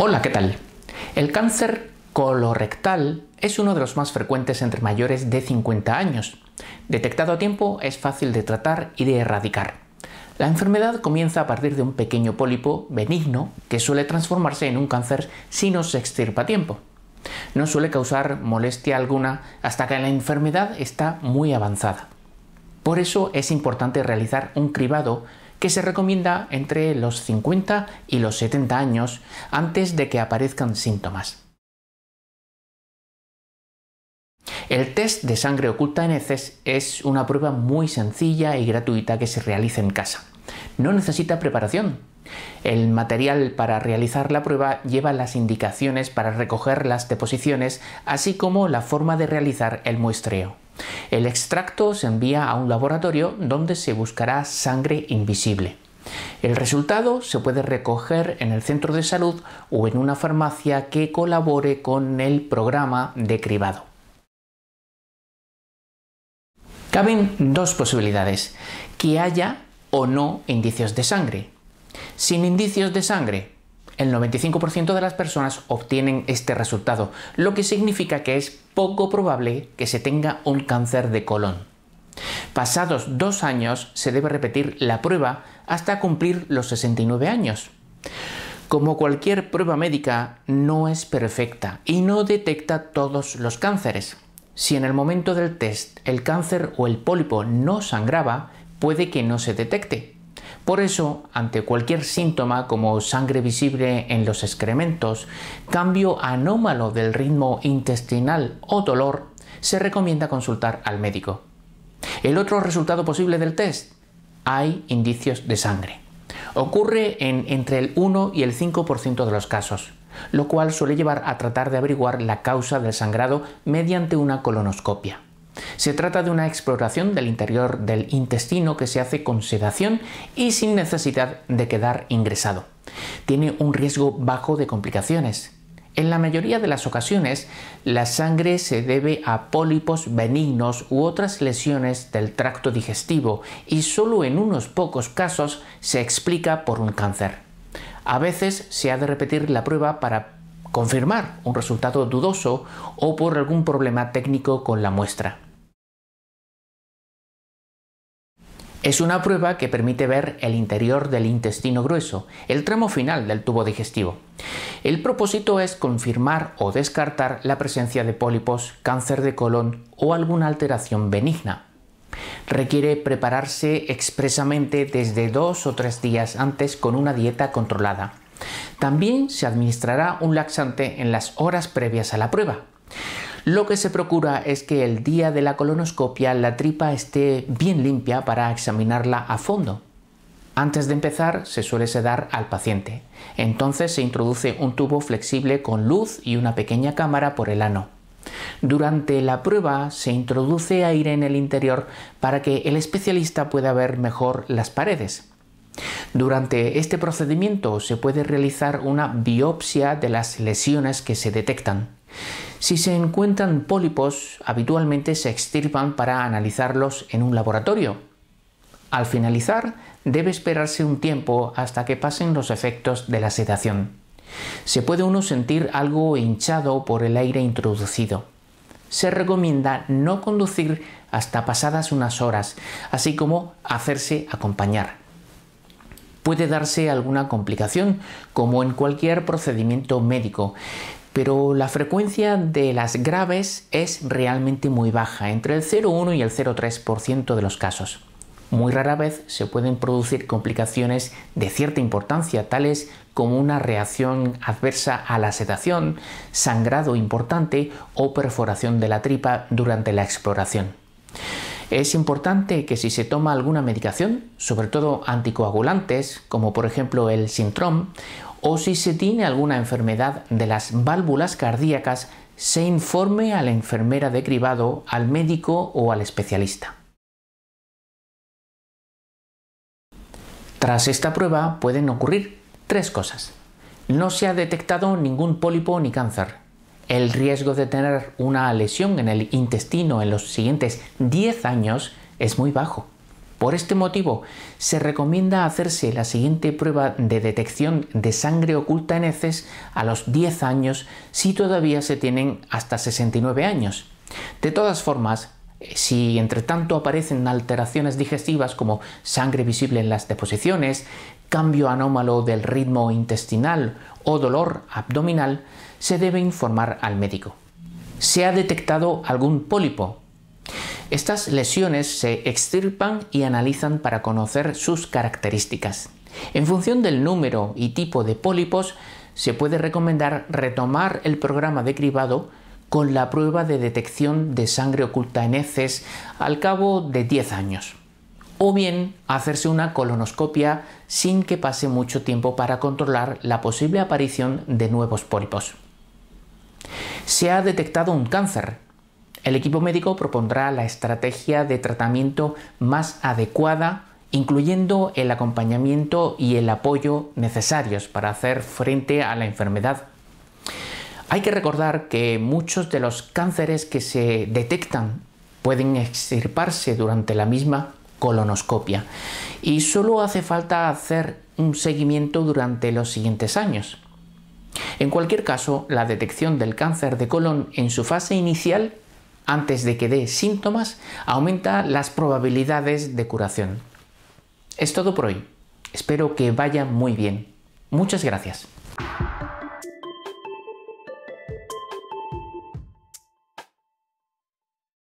Hola, ¿qué tal? El cáncer colorectal es uno de los más frecuentes entre mayores de 50 años. Detectado a tiempo, es fácil de tratar y de erradicar. La enfermedad comienza a partir de un pequeño pólipo benigno que suele transformarse en un cáncer si no se extirpa a tiempo. No suele causar molestia alguna hasta que la enfermedad está muy avanzada. Por eso es importante realizar un cribado que se recomienda entre los 50 y los 70 años antes de que aparezcan síntomas. El test de sangre oculta en heces es una prueba muy sencilla y gratuita que se realiza en casa. No necesita preparación. El material para realizar la prueba lleva las indicaciones para recoger las deposiciones, así como la forma de realizar el muestreo. El extracto se envía a un laboratorio donde se buscará sangre invisible. El resultado se puede recoger en el centro de salud o en una farmacia que colabore con el programa de cribado. Caben dos posibilidades, que haya o no indicios de sangre. Sin indicios de sangre, el 95% de las personas obtienen este resultado, lo que significa que es poco probable que se tenga un cáncer de colon. Pasados dos años se debe repetir la prueba hasta cumplir los 69 años. Como cualquier prueba médica, no es perfecta y no detecta todos los cánceres. Si en el momento del test el cáncer o el pólipo no sangraba, puede que no se detecte, por eso, ante cualquier síntoma como sangre visible en los excrementos, cambio anómalo del ritmo intestinal o dolor, se recomienda consultar al médico. El otro resultado posible del test, hay indicios de sangre. Ocurre en entre el 1 y el 5% de los casos, lo cual suele llevar a tratar de averiguar la causa del sangrado mediante una colonoscopia. Se trata de una exploración del interior del intestino que se hace con sedación y sin necesidad de quedar ingresado. Tiene un riesgo bajo de complicaciones. En la mayoría de las ocasiones, la sangre se debe a pólipos benignos u otras lesiones del tracto digestivo y solo en unos pocos casos se explica por un cáncer. A veces se ha de repetir la prueba para confirmar un resultado dudoso o por algún problema técnico con la muestra. Es una prueba que permite ver el interior del intestino grueso, el tramo final del tubo digestivo. El propósito es confirmar o descartar la presencia de pólipos, cáncer de colon o alguna alteración benigna. Requiere prepararse expresamente desde dos o tres días antes con una dieta controlada. También se administrará un laxante en las horas previas a la prueba. Lo que se procura es que el día de la colonoscopia la tripa esté bien limpia para examinarla a fondo. Antes de empezar se suele sedar al paciente. Entonces se introduce un tubo flexible con luz y una pequeña cámara por el ano. Durante la prueba se introduce aire en el interior para que el especialista pueda ver mejor las paredes. Durante este procedimiento se puede realizar una biopsia de las lesiones que se detectan. Si se encuentran pólipos, habitualmente se extirpan para analizarlos en un laboratorio. Al finalizar, debe esperarse un tiempo hasta que pasen los efectos de la sedación. Se puede uno sentir algo hinchado por el aire introducido. Se recomienda no conducir hasta pasadas unas horas, así como hacerse acompañar. Puede darse alguna complicación, como en cualquier procedimiento médico, pero la frecuencia de las graves es realmente muy baja, entre el 0,1 y el 0,3% de los casos. Muy rara vez se pueden producir complicaciones de cierta importancia, tales como una reacción adversa a la sedación, sangrado importante o perforación de la tripa durante la exploración. Es importante que si se toma alguna medicación, sobre todo anticoagulantes, como por ejemplo el Sintrom, o si se tiene alguna enfermedad de las válvulas cardíacas, se informe a la enfermera de cribado, al médico o al especialista. Tras esta prueba pueden ocurrir tres cosas. No se ha detectado ningún pólipo ni cáncer. El riesgo de tener una lesión en el intestino en los siguientes 10 años es muy bajo. Por este motivo, se recomienda hacerse la siguiente prueba de detección de sangre oculta en heces a los 10 años si todavía se tienen hasta 69 años. De todas formas, eh, si entre tanto aparecen alteraciones digestivas como sangre visible en las deposiciones, cambio anómalo del ritmo intestinal o dolor abdominal, se debe informar al médico. Se ha detectado algún pólipo, estas lesiones se extirpan y analizan para conocer sus características. En función del número y tipo de pólipos, se puede recomendar retomar el programa de cribado con la prueba de detección de sangre oculta en heces al cabo de 10 años. O bien hacerse una colonoscopia sin que pase mucho tiempo para controlar la posible aparición de nuevos pólipos. Se ha detectado un cáncer, el equipo médico propondrá la estrategia de tratamiento más adecuada, incluyendo el acompañamiento y el apoyo necesarios para hacer frente a la enfermedad. Hay que recordar que muchos de los cánceres que se detectan pueden extirparse durante la misma colonoscopia y solo hace falta hacer un seguimiento durante los siguientes años. En cualquier caso, la detección del cáncer de colon en su fase inicial antes de que dé síntomas aumenta las probabilidades de curación. Es todo por hoy. Espero que vaya muy bien. Muchas gracias.